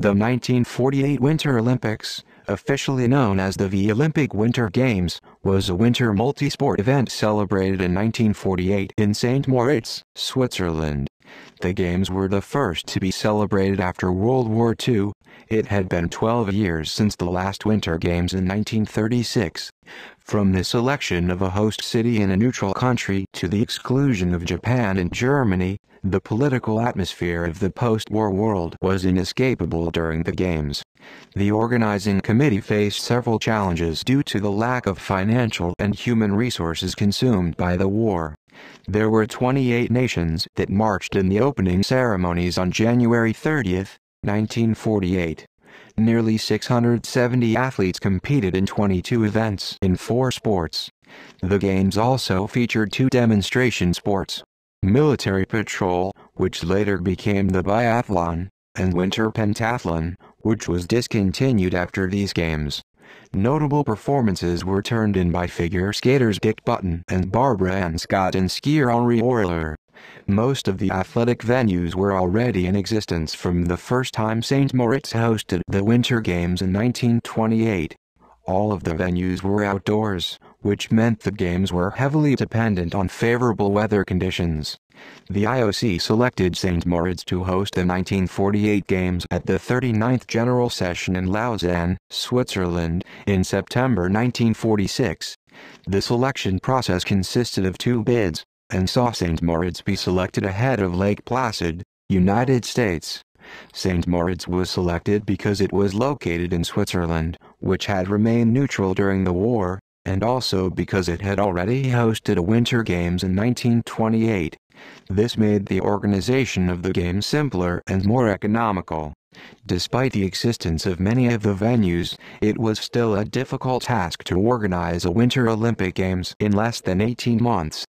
The 1948 Winter Olympics, officially known as the V Olympic Winter Games, was a winter multi-sport event celebrated in 1948 in St. Moritz, Switzerland. The games were the first to be celebrated after World War II. It had been 12 years since the last Winter Games in 1936. From the selection of a host city in a neutral country to the exclusion of Japan and Germany, the political atmosphere of the post-war world was inescapable during the Games. The organizing committee faced several challenges due to the lack of financial and human resources consumed by the war. There were 28 nations that marched in the opening ceremonies on January 30, 1948. Nearly 670 athletes competed in 22 events in four sports. The games also featured two demonstration sports, military patrol, which later became the biathlon, and winter pentathlon, which was discontinued after these games. Notable performances were turned in by figure skaters Dick Button and Barbara Ann Scott and skier Henri Orler. Most of the athletic venues were already in existence from the first time St. Moritz hosted the Winter Games in 1928 all of the venues were outdoors, which meant the games were heavily dependent on favorable weather conditions. The IOC selected St. Moritz to host the 1948 Games at the 39th General Session in Lausanne, Switzerland, in September 1946. The selection process consisted of two bids, and saw St. Moritz be selected ahead of Lake Placid, United States. St. Moritz was selected because it was located in Switzerland, which had remained neutral during the war, and also because it had already hosted a Winter Games in 1928. This made the organization of the Games simpler and more economical. Despite the existence of many of the venues, it was still a difficult task to organize a Winter Olympic Games in less than 18 months.